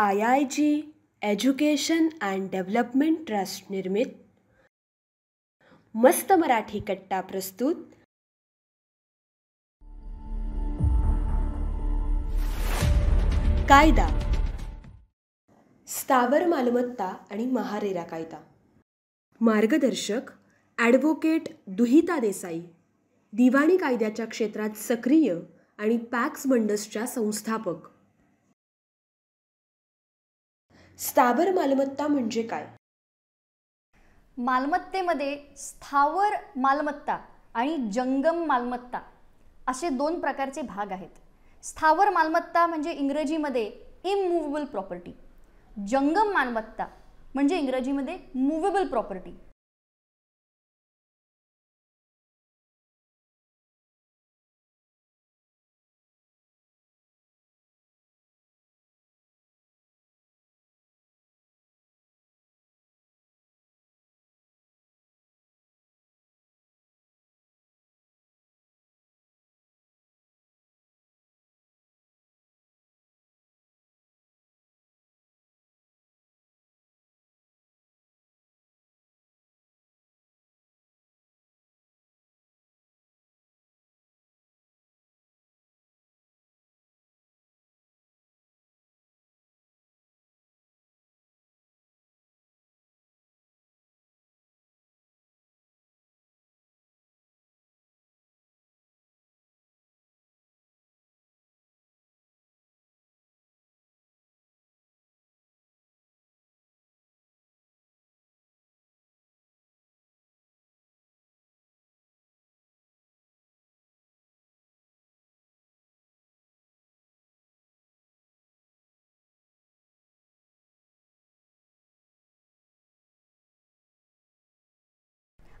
I I G education and development trust निर्मित मस्त मराठी कट्टा प्रस्तुत कायदा स्थावर मालमत्ता आणि महारेरा कायदा मार्गदर्शक ॲडव्होकेट दुहिता देसाई दिवाणी कायद्याच्या क्षेत्रात सक्रिय आणि पॅक्स मंडसच्या संस्थापक स्थावर मालमत्ता म्हणजे काय मालमत्तेमध्ये स्थावर मालमत्ता आणि जंगम मालमत्ता असे दोन प्रकारचे भाग आहेत स्थावर मालमत्ता म्हणजे इंग्रजीमध्ये इममुव्हेबल प्रॉपर्टी जंगम मालमत्ता म्हणजे इंग्रजीमध्ये मुव्हेबल प्रॉपर्टी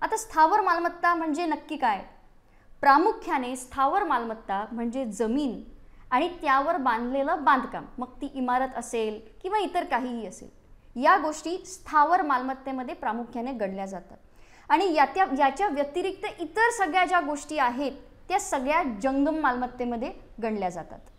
आता स्थावर मालमत्ता म्हणजे नक्की काय प्रामुख्याने स्थावर मालमत्ता म्हणजे जमीन आणि त्यावर बांधलेलं बांधकाम मग ती इमारत असेल किंवा इतर काहीही असेल या गोष्टी स्थावर मालमत्तेमध्ये प्रामुख्याने गणल्या जातात आणि या त्या याच्या व्यतिरिक्त इतर सगळ्या ज्या गोष्टी आहेत त्या सगळ्या जंगम मालमत्तेमध्ये गणल्या जातात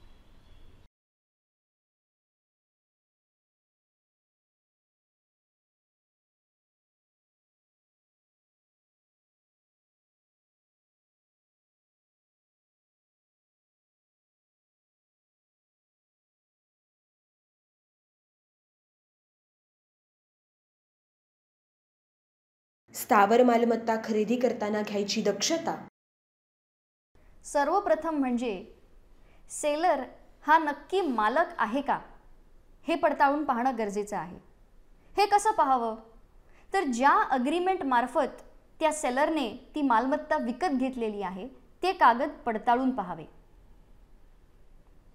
स्थावर मालमत्ता खरेदी करताना घ्यायची दक्षता सर्वप्रथम म्हणजे सेलर हा नक्की मालक आहे का हे पडताळून पाहणं गरजेचं आहे हे कसं पाहावं तर ज्या मार्फत त्या सेलरने ती मालमत्ता विकत घेतलेली आहे ते कागद पडताळून पाहावे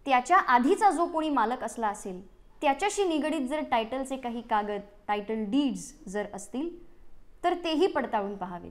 त्याच्या आधीचा जो कोणी मालक असला असेल त्याच्याशी निगडीत जर टायटलचे काही कागद टायटल डीड्स जर असतील तर तेही पडताळून पहावेत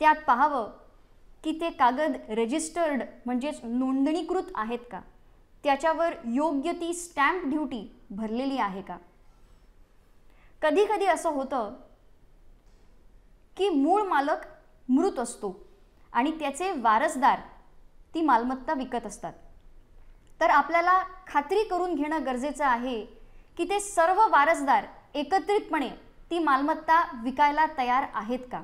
त्यात पाहावं की ते कागद रजिस्टर्ड म्हणजेच नोंदणीकृत आहेत का त्याच्यावर योग्य ती स्टॅम्प ड्युटी भरलेली आहे का कधीकधी असं होतं की मूळ मालक मृत असतो आणि त्याचे वारसदार ती मालमत्ता विकत असतात तर आपल्याला खात्री करून घेणं गरजेचं आहे की ते सर्व वारसदार एकत्रितपणे ती मालमत्ता विकायला तयार आहेत का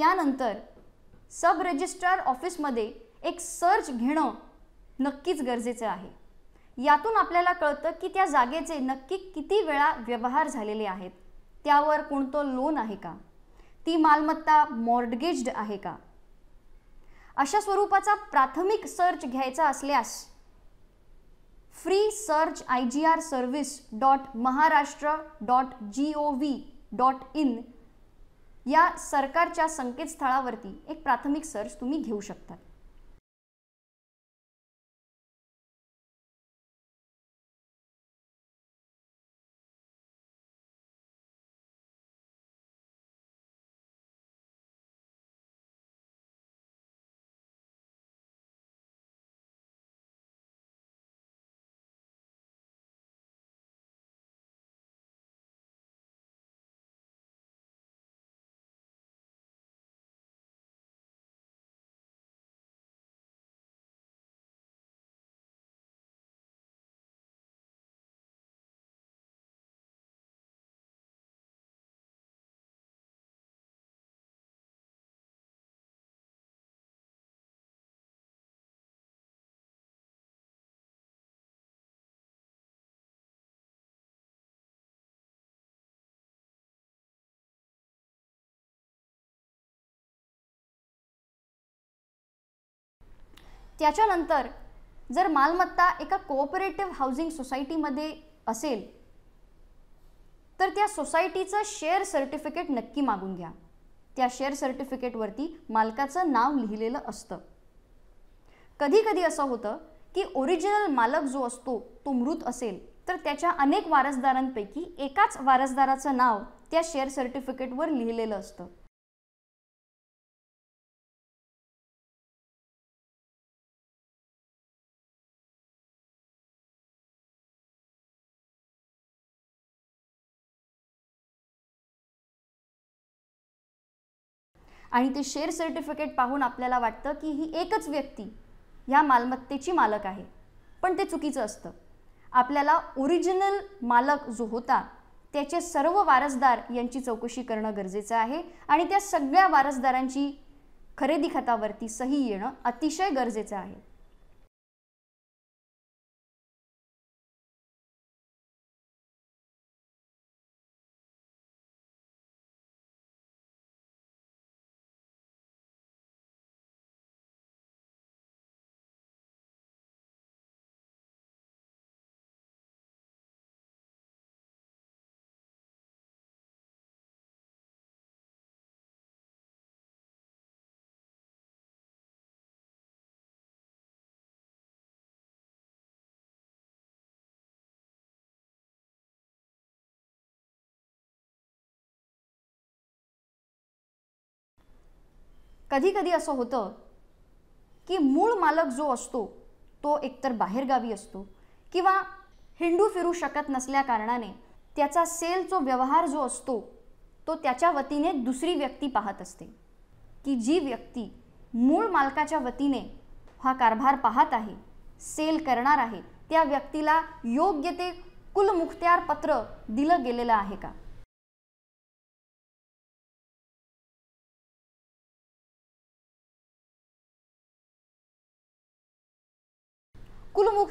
त्यानंतर सब रजिस्ट्रार ऑफिसमध्ये एक सर्च घेणं नक्कीच गरजेचं आहे यातून आपल्याला कळतं की त्या जागेचे नक्की किती वेळा व्यवहार झालेले आहेत त्यावर कोणतं लोन आहे का ती मालमत्ता मॉर्डगेज्ड आहे का अशा स्वरूपाचा प्राथमिक सर्च घ्यायचा असल्यास free search I G R service dot Maharashtra dot G O V dot in या सरकारच्या संकेतस्थळावरती एक प्राथमिक सर्च तुम्ही घेऊ शकतात त्याच्यानंतर जर मालमत्ता एका कोऑपरेटिव्ह हाऊसिंग सोसायटीमध्ये असेल तर त्या सोसायटीचं शेअर सर्टिफिकेट नक्की मागून घ्या त्या शेअर सर्टिफिकेटवरती मालकाचं नाव लिहिलेलं असतं कधी कधी असं होतं की ओरिजिनल मालक जो असतो तो मृत असेल तर त्याच्या अनेक वारसदारांपैकी एकाच वारसदाराचं नाव त्या शेअर सर्टिफिकेटवर लिहिलेलं असतं आणि ते शेअर सर्टिफिकेट पाहून आपल्याला वाटतं की ही एकच व्यक्ती ह्या मालमत्तेची मालक आहे पण ते चुकीचं असतं आपल्याला ओरिजिनल मालक जो होता त्याचे सर्व वारसदार यांची चौकशी करणं गरजेचं आहे आणि त्या सगळ्या वारसदारांची खरेदी खतावरती सही येणं अतिशय गरजेचं आहे कधीकधी असं होतं की मूळ मालक जो असतो तो एकतर बाहेरगावी असतो किंवा हिंडू फिरू शकत नसल्या कारणाने त्याचा सेल जो व्यवहार जो असतो तो त्याच्या वतीने दुसरी व्यक्ती पाहत असते की जी व्यक्ती मूळ मालकाच्या वतीने हा कारभार पाहत आहे सेल करणार आहे त्या व्यक्तीला योग्य ते कुलमुख्त्यार पत्र दिलं गेलेलं आहे का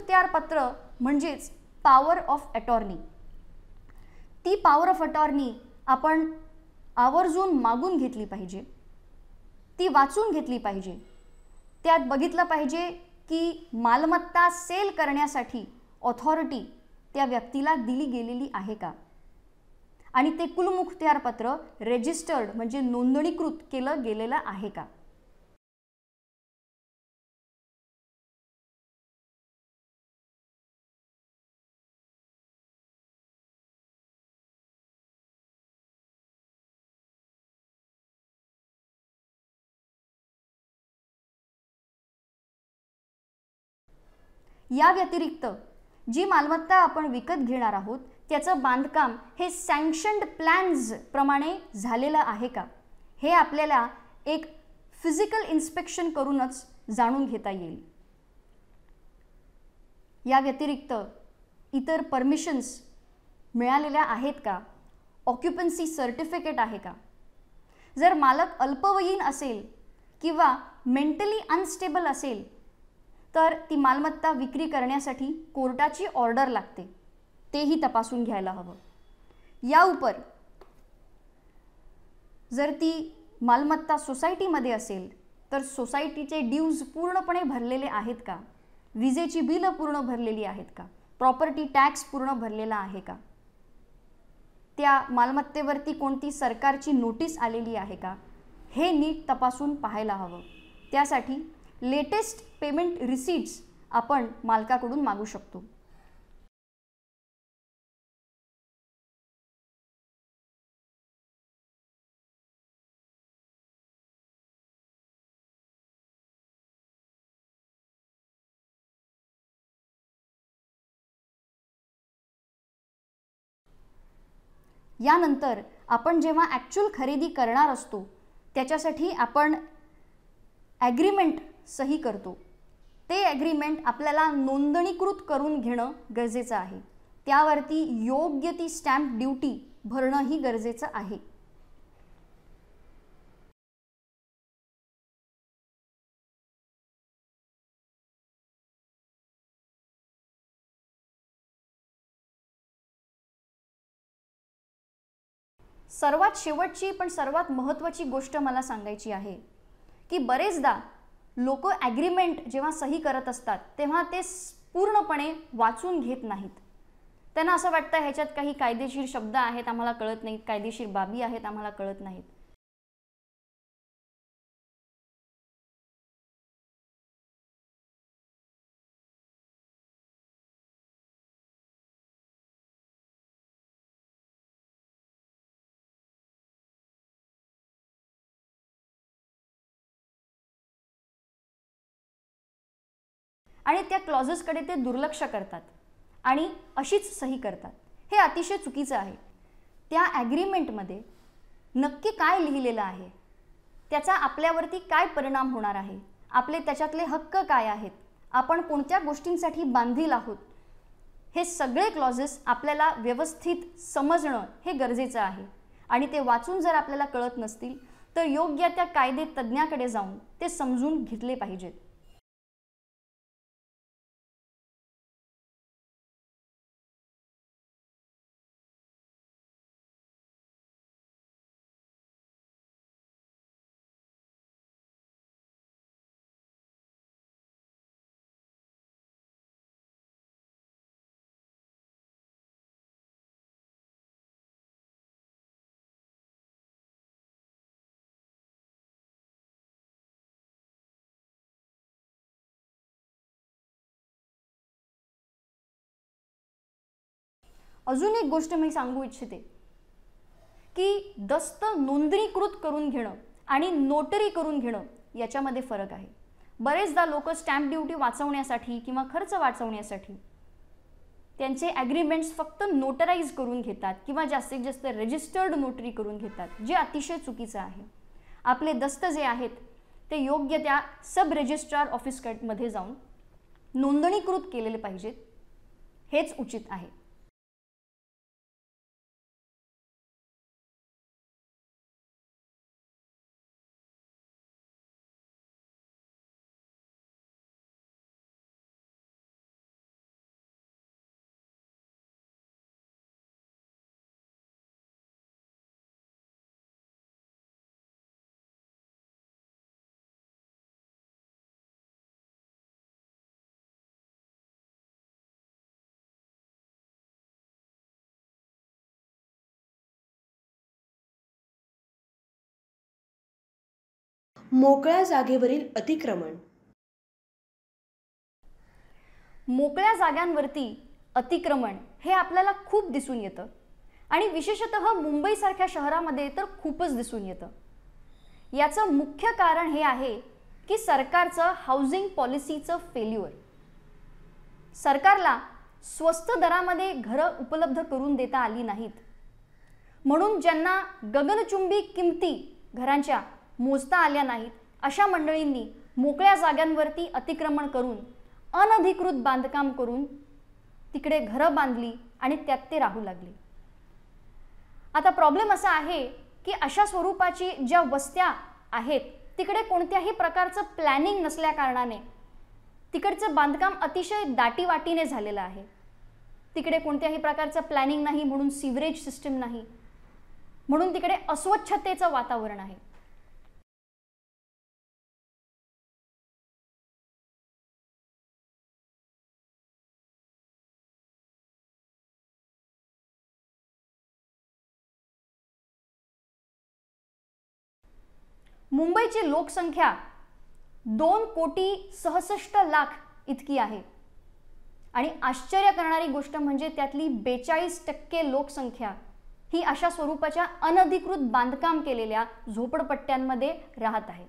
इख्तियारपत्र म्हणजेच पॉवर ऑफ अटॉर्नी ती पॉवर ऑफ अटॉर्नी आपण आवर्जून मागून घेतली पाहिजे ती वाचून घेतली पाहिजे त्यात बघितलं पाहिजे की मालमत्ता सेल करण्यासाठी ऑथॉरिटी त्या व्यक्तीला दिली गेलेली आहे का आणि ते कुलमुख्तियारपत्र रेजिस्टर्ड म्हणजे नोंदणीकृत केलं गेलेलं आहे का या व्यतिरिक्त जी मालमत्ता आपण विकत घेणार आहोत त्याचं बांधकाम हे सँक्शन्ड प्लॅन्स प्रमाणे झालेलं आहे का हे आपल्याला एक फिजिकल इन्स्पेक्शन करूनच जाणून घेता येईल या व्यतिरिक्त इतर परमिशन्स मिळालेल्या आहेत का ऑक्युपन्सी सर्टिफिकेट आहे का जर मालक अल्पवयीन असेल किंवा मेंटली अनस्टेबल असेल तर ती मालमत्ता विक्री करण्यासाठी कोर्टाची ऑर्डर लागते तेही तपासून घ्यायला हवं या उपर जर ती मालमत्ता सोसायटीमध्ये असेल तर सोसायटीचे ड्यूज पूर्णपणे भरलेले आहेत का विजेची बिलं पूर्ण भरलेली आहेत का प्रॉपर्टी टॅक्स पूर्ण भरलेला आहे का त्या मालमत्तेवरती कोणती सरकारची नोटीस आलेली आहे का हे नीट तपासून पाहायला हवं त्यासाठी लेटेस्ट पेमेंट रिसीट्स आपण मालकाकडून मागू शकतो यानंतर आपण जेव्हा ॲक्च्युअल खरेदी करणार असतो त्याच्यासाठी आपण ॲग्रीमेंट सही करतो ते ॲग्रीमेंट आपल्याला नोंदणीकृत करून घेणं गरजेचं आहे त्यावरती योग्य ती स्टॅम्प ड्युटी भरणंही गरजेचं आहे सर्वात शेवटची पण सर्वात महत्त्वाची गोष्ट मला सांगायची आहे की बरेचदा लोक ॲग्रीमेंट जेव्हा सही करत असतात तेव्हा ते पूर्णपणे वाचून घेत नाहीत त्यांना असं वाटतं ह्याच्यात काही कायदेशीर शब्द आहेत आम्हाला कळत नाहीत कायदेशीर बाबी आहेत आम्हाला कळत नाहीत आणि त्या क्लॉजेसकडे ते दुर्लक्ष करतात आणि अशीच सही करतात हे अतिशय चुकीचं आहे त्या ॲग्रीमेंटमध्ये नक्की काय लिहिलेलं आहे त्याचा आपल्यावरती काय परिणाम होणार आहे आपले त्याच्यातले हक्क काय आहेत आपण कोणत्या गोष्टींसाठी बांधील आहोत हे सगळे क्लॉजेस आपल्याला व्यवस्थित समजणं हे गरजेचं आहे आणि ते वाचून जर आपल्याला कळत नसतील तर योग्य त्या कायदे तज्ज्ञाकडे जाऊन ते समजून घेतले पाहिजेत अजून एक गोष्ट मी सांगू इच्छिते की दस्त नोंदणीकृत करून घेणं आणि नोटरी करून घेणं याच्यामध्ये फरक आहे बरेचदा लोक स्टॅम्प ड्युटी वाचवण्यासाठी किंवा खर्च वाचवण्यासाठी त्यांचे ॲग्रीमेंट्स फक्त नोटराईज करून घेतात किंवा जास्तीत जास्त रजिस्टर्ड नोटरी करून घेतात जे अतिशय चुकीचं आहे आपले दस्त जे आहेत ते योग्य त्या सब रजिस्ट्रार ऑफिसकडमध्ये जाऊन नोंदणीकृत केलेले पाहिजेत हेच उचित आहे मोकळ्या जागेवरील अतिक्रमण मोकळ्या जागांवरती अतिक्रमण हे आपल्याला खूप दिसून येतं आणि विशेषत मुंबईसारख्या शहरामध्ये तर खूपच दिसून येतं याचं मुख्य कारण हे आहे की सरकारचं हाऊसिंग पॉलिसीचं फेल्युअर सरकारला स्वस्त दरामध्ये घरं उपलब्ध करून देता आली नाहीत म्हणून ज्यांना गगनचुंबी किमती घरांच्या मोजता आल्या नाहीत अशा मंडळींनी मोकळ्या जागांवरती अतिक्रमण करून अनधिकृत बांधकाम करून तिकडे घरं बांधली आणि त्यात ते राहू लागले आता प्रॉब्लेम असा आहे की अशा स्वरूपाची ज्या वस्त्या आहेत तिकडे कोणत्याही प्रकारचं प्लॅनिंग नसल्या कारणाने तिकडचं बांधकाम अतिशय दाटीवाटीने झालेलं आहे तिकडे कोणत्याही प्रकारचं प्लॅनिंग नाही म्हणून सिवरेज सिस्टीम नाही म्हणून तिकडे अस्वच्छतेचं वातावरण आहे मुंबईची लोकसंख्या दोन कोटी सहसष्ट लाख इतकी आहे आणि आश्चर्य करणारी गोष्ट म्हणजे त्यातली बेचाळीस टक्के लोकसंख्या ही अशा स्वरूपाच्या अनधिकृत बांधकाम केलेल्या झोपडपट्ट्यांमध्ये राहत आहे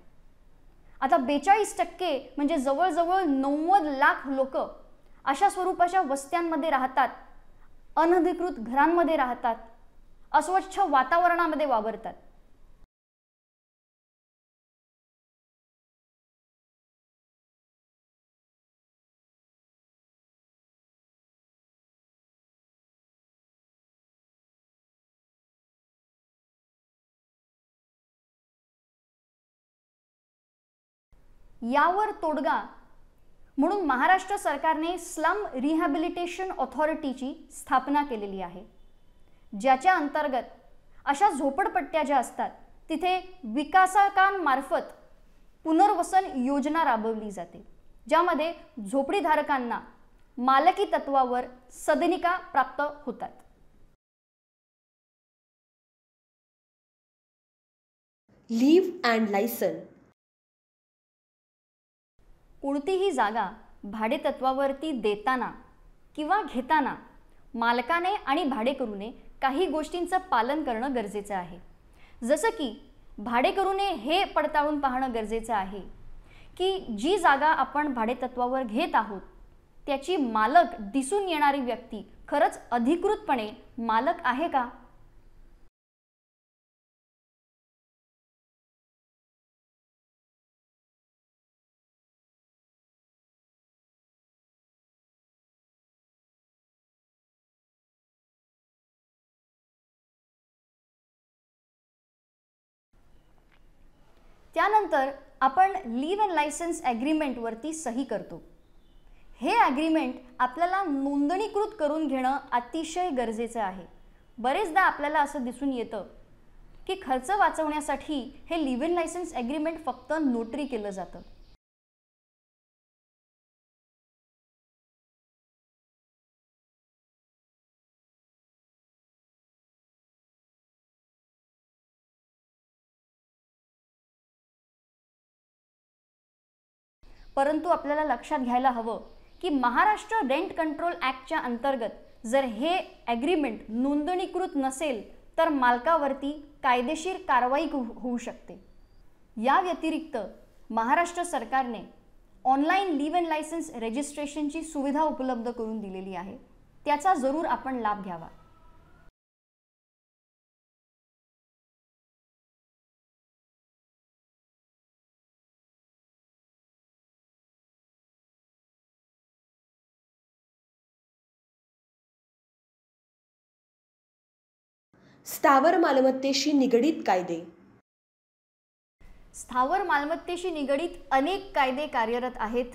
आता बेचाळीस टक्के म्हणजे जवळजवळ नव्वद लाख लोक अशा स्वरूपाच्या वस्त्यांमध्ये राहतात अनधिकृत घरांमध्ये राहतात अस्वच्छ वातावरणामध्ये वावरतात यावर तोडगा म्हणून महाराष्ट्र सरकारने स्लम रिहॅबिलिटेशन ऑथॉरिटीची स्थापना केलेली आहे ज्याच्या अंतर्गत अशा झोपडपट्ट्या ज्या असतात तिथे विकासकांमार्फत पुनर्वसन योजना राबवली जाते ज्यामध्ये झोपडीधारकांना मालकी तत्वावर सदनिका प्राप्त होतात लीव अँड लायसन कोणतीही जागा भाडे तत्वावरती देताना किंवा घेताना मालकाने आणि भाडेकरूने काही गोष्टींचं पालन करणं गरजेचं आहे जसं की भाडेकरूने हे पडताळून पाहणं गरजेचं आहे की जी जागा आपण तत्वावर घेत आहोत त्याची मालक दिसून येणारी व्यक्ती खरंच अधिकृतपणे मालक आहे का त्यानंतर आपण लीव अँड लायसन्स ॲग्रीमेंटवरती सही करतो हे ॲग्रीमेंट आपल्याला नोंदणीकृत करून घेणं अतिशय गरजेचं आहे बरेचदा आपल्याला असं दिसून येतं की खर्च वाचवण्यासाठी हे लिव्ह इन लायसन्स ॲग्रीमेंट फक्त नोटरी केलं जातं परंतु आपल्याला लक्षात घ्यायला हवं की महाराष्ट्र रेंट कंट्रोल ॲक्टच्या अंतर्गत जर हे ॲग्रीमेंट नोंदणीकृत नसेल तर मालकावरती कायदेशीर कारवाई होऊ शकते या व्यतिरिक्त महाराष्ट्र सरकारने ऑनलाईन लिव्ह अँड लायसन्स रजिस्ट्रेशनची सुविधा उपलब्ध करून दिलेली आहे त्याचा जरूर आपण लाभ घ्यावा स्थावर मालमत्तेशी निगडीत कायदे स्थावर मालमत्तेशी निगडीत अनेक कायदे कार्यरत आहेत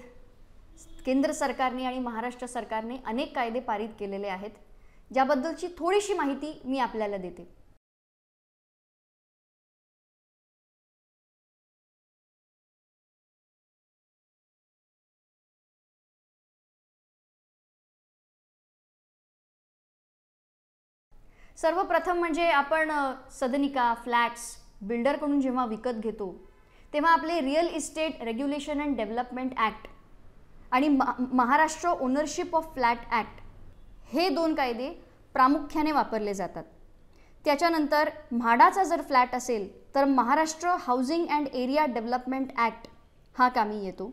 केंद्र सरकारने आणि महाराष्ट्र सरकारने अनेक कायदे पारित केलेले आहेत ज्याबद्दलची थोडीशी माहिती मी आपल्याला देते सर्वप्रथम म्हणजे आपण सदनिका फ्लॅट्स बिल्डरकडून जेव्हा विकत घेतो तेव्हा आपले real estate regulation and development act आणि Maharashtra ownership of flat act हे दोन कायदे प्रामुख्याने वापरले जातात त्याच्यानंतर म्हाडाचा जर फ्लॅट असेल तर Maharashtra housing and area development act हा कामी येतो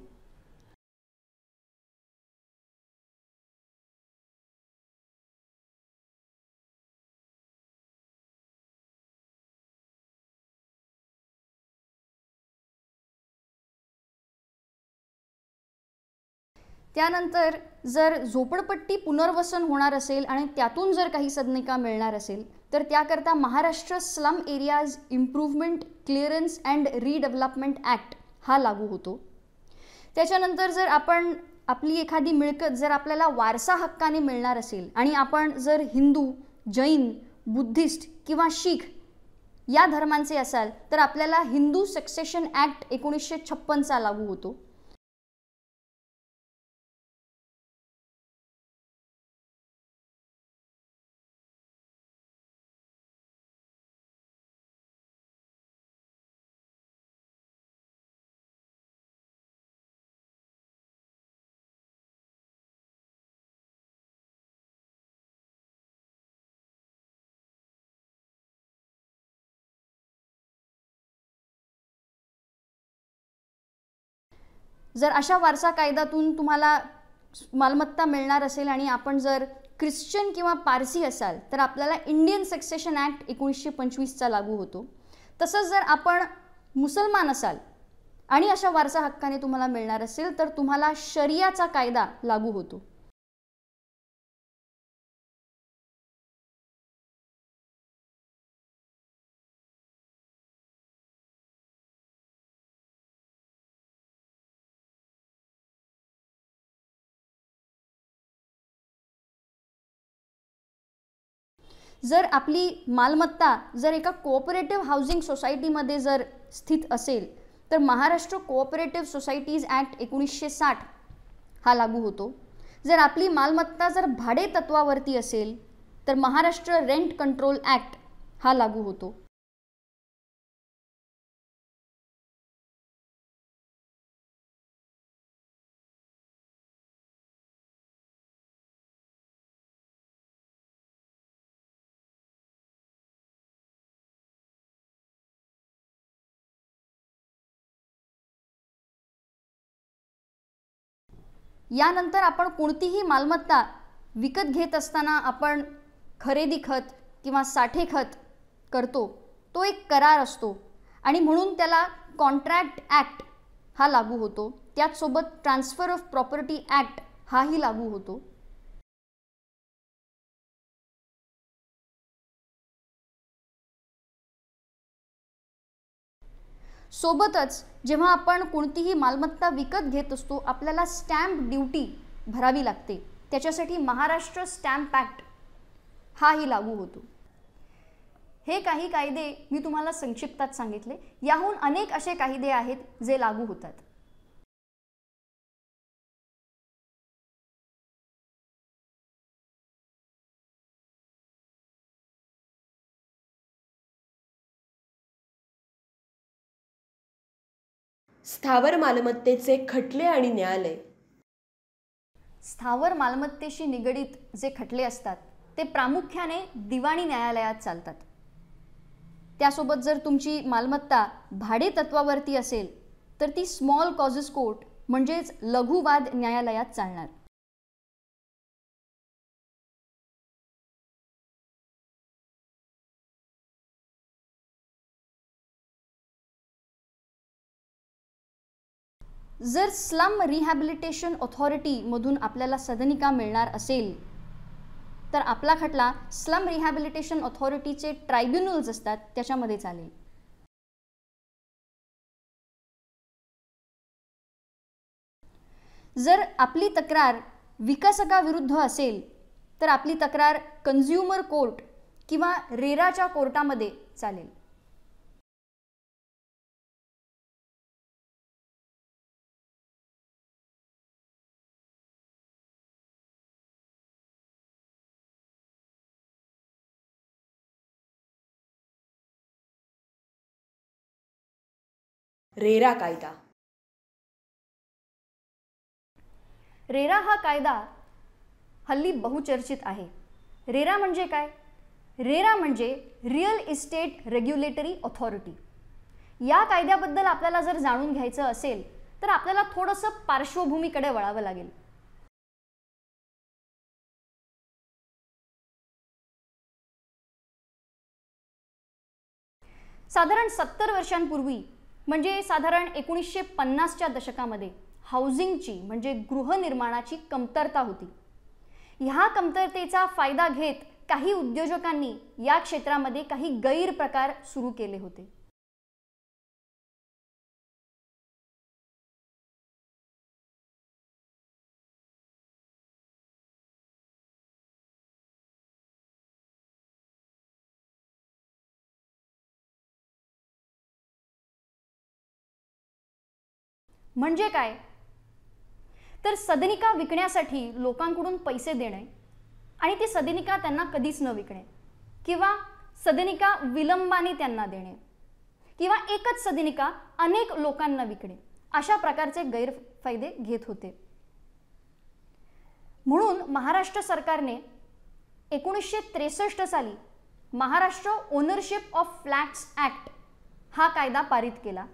त्यानंतर जर झोपडपट्टी पुनर्वसन होणार असेल आणि त्यातून जर काही सदनिका मिळणार असेल तर त्याकरता Maharashtra slum areas improvement clearance and redevelopment act हा लागू होतो त्याच्यानंतर जर आपण आपली एखादी मिळकत जर आपल्याला वारसा हक्काने मिळणार असेल आणि आपण जर हिंदू जैन बुद्धिस्ट किंवा शीख या धर्मांचे असाल तर आपल्याला हिंदू सक्सेशन ॲक्ट एकोणीसशे छप्पनचा लागू होतो जर अशा वारसा कायद्यातून तुम्हाला मालमत्ता मिळणार असेल आणि आपण जर ख्रिश्चन किंवा पारसी असाल तर आपल्याला इंडियन सक्सेशन ॲक्ट एकोणीसशे पंचवीसचा लागू होतो तसंच जर आपण मुसलमान असाल आणि अशा वारसा हक्काने तुम्हाला मिळणार असेल तर तुम्हाला शरियाचा कायदा लागू होतो जर आपली मालमत्ता जर एका कोऑपरेटिव्ह हाऊसिंग सोसायटीमध्ये जर स्थित असेल तर महाराष्ट्र कोऑपरेटिव्ह सोसायटीज ॲक्ट एकोणीसशे साठ हा लागू होतो जर आपली मालमत्ता जर भाडे तत्वावरती असेल तर महाराष्ट्र रेंट कंट्रोल ॲक्ट हा लागू होतो यानंतर आपण कोणतीही मालमत्ता विकत घेत असताना आपण खरेदी खत किंवा साठे खत करतो तो एक करार असतो आणि म्हणून त्याला कॉन्ट्रॅक्ट ॲक्ट हा लागू होतो त्याचसोबत ट्रान्सफर ऑफ प्रॉपर्टी ॲक्ट हाही लागू होतो सोबतच जेव्हा आपण कोणतीही मालमत्ता विकत घेत असतो आपल्याला स्टॅम्प ड्युटी भरावी लागते त्याच्यासाठी महाराष्ट्र स्टॅम्प ॲक्ट हाही लागू होतो हे काही कायदे मी तुम्हाला संक्षिप्तात सांगितले याहून अनेक असे कायदे आहेत जे लागू होतात स्थावर मालमत्तेचे खटले आणि न्यायालय स्थावर मालमत्तेशी निगडीत जे खटले असतात ते प्रामुख्याने दिवाणी न्यायालयात चालतात त्यासोबत जर तुमची मालमत्ता भाडे तत्वावरती असेल तर ती स्मॉल कॉजेस कोर्ट म्हणजेच लघुवाद न्यायालयात चालणार जर स्लम रिहॅबिलिटेशन ऑथॉरिटीमधून आपल्याला सदनिका मिळणार असेल तर आपला खटला स्लम रिहॅबिलिटेशन ऑथॉरिटीचे ट्रायब्युनल्स असतात त्याच्यामध्ये चालेल जर आपली तक्रार विकसकाविरुद्ध असेल तर आपली तक्रार कन्झ्युमर कोर्ट किंवा रेराच्या कोर्टामध्ये चालेल रेरा कायदा रेरा हा कायदा हल्ली बहुचर्चित आहे रेरा म्हणजे काय रेरा म्हणजे रिअल इस्टेट रेग्युलेटरी ऑथॉरिटी या कायद्याबद्दल आपल्याला जर जाणून घ्यायचं असेल तर आपल्याला थोडंसं पार्श्वभूमीकडे वळावं लागेल साधारण सत्तर वर्षांपूर्वी म्हणजे साधारण एकोणीसशे पन्नासच्या दशकामध्ये हाऊसिंगची म्हणजे गृहनिर्माणाची कमतरता होती ह्या कमतरतेचा फायदा घेत काही उद्योजकांनी या क्षेत्रामध्ये काही गैरप्रकार सुरू केले होते म्हणजे काय तर सदनिका विकण्यासाठी लोकांकडून पैसे देणे आणि ती सदनिका त्यांना कधीच न विकणे किंवा सदनिका विलंबाने त्यांना देणे किंवा एकच सदनिका अनेक लोकांना विकणे अशा प्रकारचे गैरफायदे घेत होते म्हणून महाराष्ट्र सरकारने एकोणीसशे त्रेसष्ट साली Maharashtra ownership of flats act हा कायदा पारित केला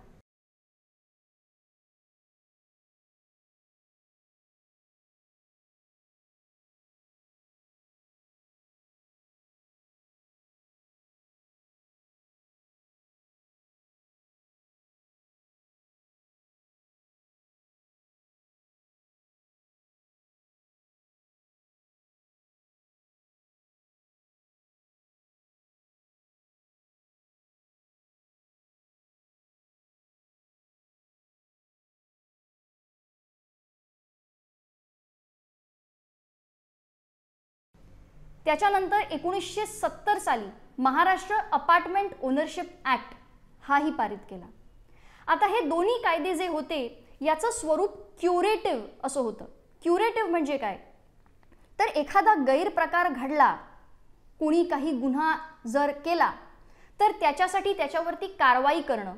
त्याच्यानंतर एकोणीसशे सत्तर साली महाराष्ट्र अपार्टमेंट ओनरशिप ॲक्ट हाही पारित केला आता हे दोन्ही कायदे जे होते याचं स्वरूप क्युरेटिव्ह असं होतं क्युरेटिव्ह म्हणजे काय तर एखादा गैरप्रकार घडला कोणी काही गुन्हा जर केला तर त्याच्यासाठी त्याच्यावरती कारवाई करणं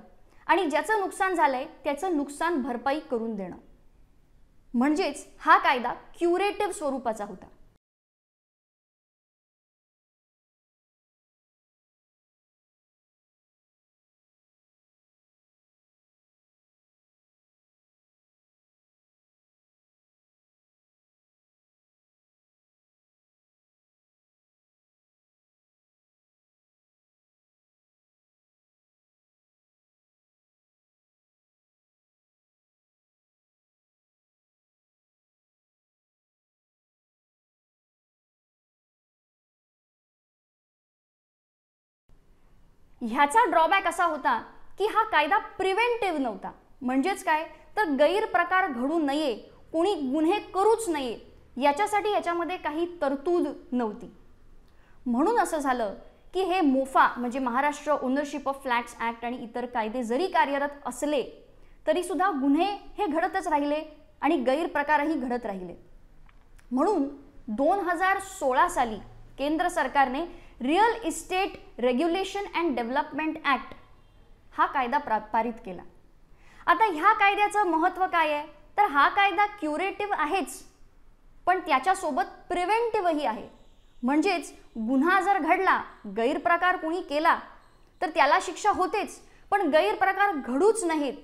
आणि ज्याचं नुकसान आहे त्याचं नुकसान भरपाई करून देणं म्हणजेच हा कायदा क्युरेटिव्ह स्वरूपाचा होता ह्याचा ड्रॉबॅक असा होता की हा कायदा प्रिव्हेंटिव्ह नव्हता म्हणजेच काय तर गैरप्रकार घडू नये कोणी गुन्हे करूच नये याच्यासाठी याच्यामध्ये काही तरतूद नव्हती म्हणून असं झालं की हे मोफा म्हणजे Maharashtra ownership of flats act आणि इतर कायदे जरी कार्यरत असले तरी सुद्धा गुन्हे हे घडतच राहिले आणि गैरप्रकारही घडत राहिले म्हणून दोन हजार सोळा साली केंद्र सरकारने real estate regulation and development act हा कायदा प्रा पारित केला आता ह्या कायद्याचं महत्त्व काय आहे तर हा कायदा क्युरेटिव्ह आहेच पण त्याच्यासोबत प्रिव्हेंटिव्हही आहे म्हणजेच गुन्हा जर घडला गैरप्रकार कोणी केला तर त्याला शिक्षा होतेच पण गैरप्रकार घडूच नाहीत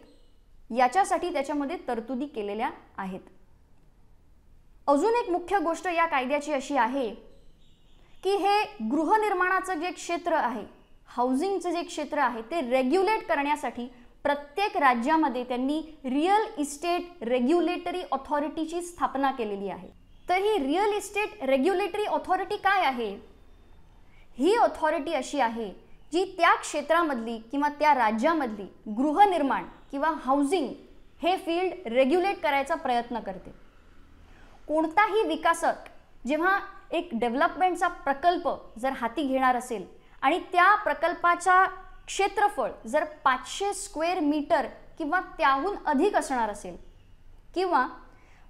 याच्यासाठी त्याच्यामध्ये तरतुदी केलेल्या आहेत अजून एक मुख्य गोष्ट या कायद्याची अशी आहे की हे गृहनिर्माणाचं जे क्षेत्र आहे हाऊसिंगचं जे क्षेत्र आहे ते रेग्युलेट करण्यासाठी प्रत्येक राज्यामध्ये त्यांनी रिअल इस्टेट रेग्युलेटरी ऑथॉरिटीची स्थापना केलेली आहे तर ही रिअल इस्टेट रेग्युलेटरी ऑथॉरिटी काय आहे ही ऑथॉरिटी अशी आहे जी त्या क्षेत्रामधली किंवा त्या राज्यामधली गृहनिर्माण किंवा हाऊसिंग हे फील्ड रेग्युलेट करायचा प्रयत्न करते कोणताही विकासक जेव्हा एक डेव्हलपमेंटचा प्रकल्प जर हाती घेणार असेल आणि त्या प्रकल्पाच्या क्षेत्रफळ जर पाचशे स्क्वेअर मीटर किंवा त्याहून अधिक असणार असेल किंवा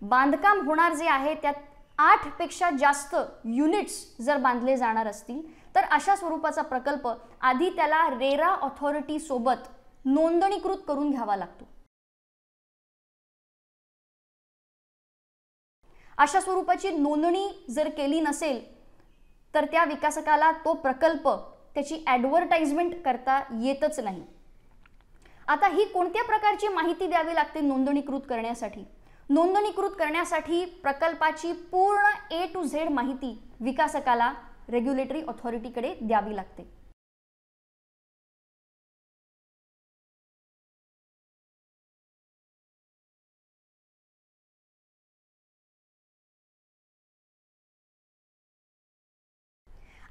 बांधकाम होणार जे आहे त्यात आठपेक्षा जास्त युनिट्स जर बांधले जाणार असतील तर अशा स्वरूपाचा प्रकल्प आधी त्याला रेरा ऑथॉरिटीसोबत नोंदणीकृत करून घ्यावा लागतो अशा स्वरूपाची नोंदणी जर केली नसेल तर त्या विकासकाला तो प्रकल्प त्याची ॲडव्हर्टाइजमेंट करता येतच नाही आता ही कोणत्या प्रकारची माहिती द्यावी लागते नोंदणीकृत करण्यासाठी नोंदणीकृत करण्यासाठी प्रकल्पाची पूर्ण ए टू झेड माहिती विकासकाला रेग्युलेटरी ऑथॉरिटीकडे द्यावी लागते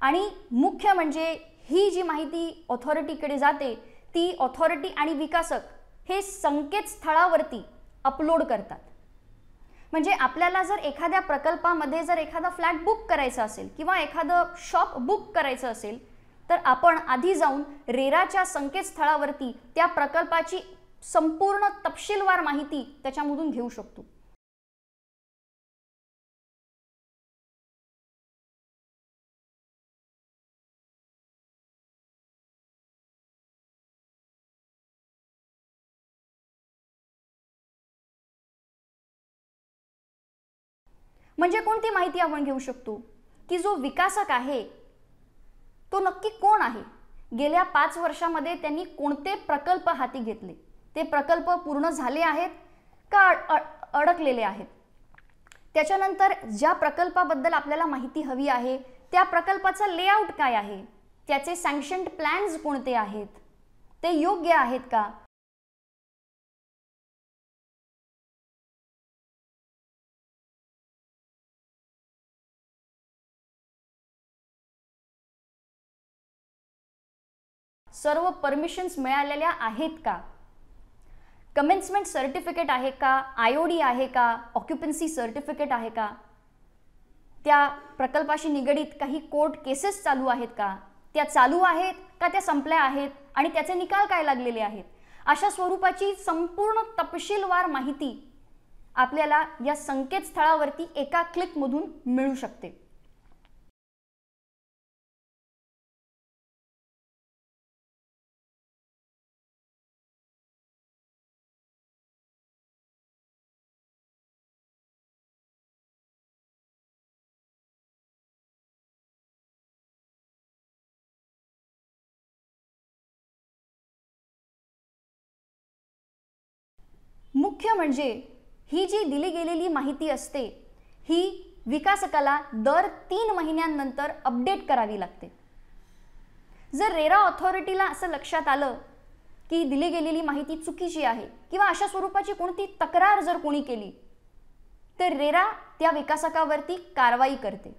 आणि मुख्य म्हणजे ही जी माहिती ऑथॉरिटीकडे जाते ती ऑथॉरिटी आणि विकासक हे संकेतस्थळावरती अपलोड करतात म्हणजे आपल्याला जर एखाद्या प्रकल्पामध्ये जर एखादा फ्लॅट बुक करायचा असेल किंवा एखादं शॉप बुक करायचं असेल तर आपण आधी जाऊन रेराच्या संकेतस्थळावरती त्या प्रकल्पाची संपूर्ण तपशीलवार माहिती त्याच्यामधून घेऊ शकतो म्हणजे कोणती माहिती आपण घेऊ शकतो की जो विकासक आहे तो नक्की कोण आहे गेल्या पाच वर्षामध्ये त्यांनी कोणते प्रकल्प हाती घेतले ते प्रकल्प पूर्ण झाले आहेत का अडकलेले आहेत त्याच्यानंतर ज्या प्रकल्पाबद्दल आपल्याला माहिती हवी आहे त्या प्रकल्पाचा लेआउट काय आहे त्याचे सँक्शन प्लॅन्स कोणते आहेत ते योग्य आहेत का सर्व परमिशन्स मिळालेल्या आहेत का कमेन्समेंट सर्टिफिकेट आहे का आयओडी आहे का ऑक्युपन्सी सर्टिफिकेट आहे का त्या प्रकल्पाशी निगडीत काही कोर्ट केसेस चालू आहेत का त्या चालू आहेत का त्या संपल्या आहेत आणि त्याचे निकाल काय लागलेले आहेत अशा स्वरूपाची संपूर्ण तपशीलवार माहिती आपल्याला या संकेतस्थळावरती एका क्लिकमधून मिळू शकते मुख्य म्हणजे ही जी दिली गेलेली माहिती असते ही विकासकाला दर तीन महिन्यांनंतर अपडेट करावी लागते जर रेरा ऑथॉरिटीला असं लक्षात आलं की दिली गेलेली माहिती चुकीची आहे किंवा अशा स्वरूपाची कोणती तक्रार जर कोणी केली तर रेरा त्या विकासकावरती कारवाई करते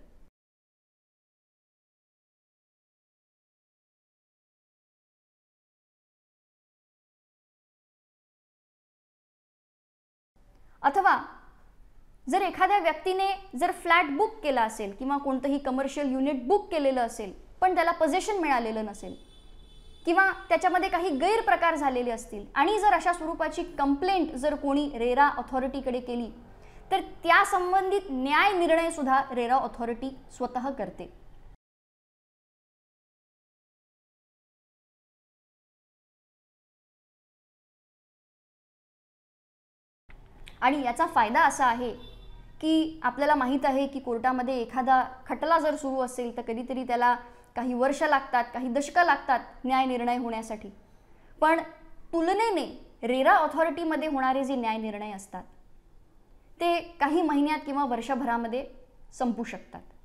अथवा जर एखाद्या व्यक्तीने जर फ्लॅट बुक केला असेल किंवा कोणतंही कमर्शियल युनिट बुक केलेलं असेल पण त्याला पजेशन मिळालेलं नसेल किंवा त्याच्यामध्ये काही गैरप्रकार झालेले असतील आणि जर अशा स्वरूपाची कंप्लेंट जर कोणी रेरा ऑथॉरिटीकडे केली तर त्या संबंधित न्याय निर्णयसुद्धा रेरा ऑथॉरिटी स्वतः करते आणि याचा फायदा असा आहे की आपल्याला माहीत आहे की कोर्टामध्ये एखादा खटला जर सुरू असेल तर कधीतरी त्याला काही वर्ष लागतात काही दशकं लागतात न्याय निर्णय होण्यासाठी पण तुलनेने रेरा ऑथॉरिटीमध्ये होणारे जे न्याय निर्णय असतात ते काही महिन्यात किंवा वर्षभरामध्ये संपू शकतात